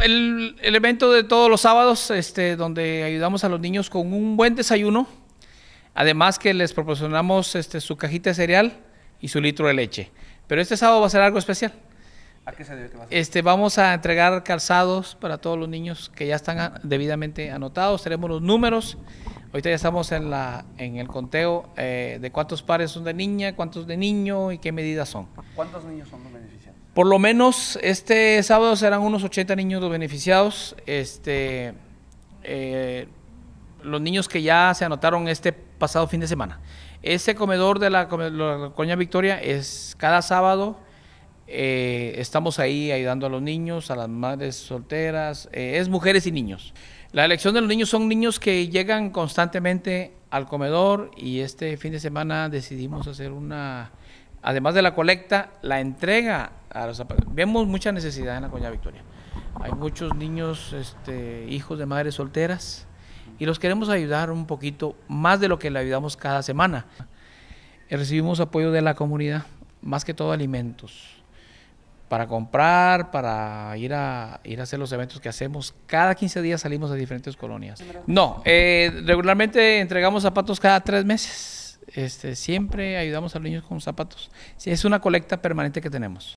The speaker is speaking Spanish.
El, evento de todos los sábados, este, donde ayudamos a los niños con un buen desayuno, además que les proporcionamos este, su cajita de cereal y su litro de leche. Pero este sábado va a ser algo especial. ¿A qué se debe que va Este, vamos a entregar calzados para todos los niños que ya están debidamente anotados. Tenemos los números Ahorita ya estamos en, la, en el conteo eh, de cuántos pares son de niña, cuántos de niño y qué medidas son. ¿Cuántos niños son los beneficiados? Por lo menos este sábado serán unos 80 niños los beneficiados. Este, eh, los niños que ya se anotaron este pasado fin de semana. Este comedor de la, la Coña Victoria es cada sábado eh, estamos ahí ayudando a los niños, a las madres solteras, eh, es mujeres y niños. La elección de los niños son niños que llegan constantemente al comedor y este fin de semana decidimos hacer una, además de la colecta, la entrega a los Vemos mucha necesidad en la Coña Victoria. Hay muchos niños, este, hijos de madres solteras y los queremos ayudar un poquito más de lo que le ayudamos cada semana. Eh, recibimos apoyo de la comunidad, más que todo alimentos para comprar, para ir a, ir a hacer los eventos que hacemos. Cada 15 días salimos a diferentes colonias. No, eh, regularmente entregamos zapatos cada tres meses. Este, siempre ayudamos a los niños con zapatos. es una colecta permanente que tenemos.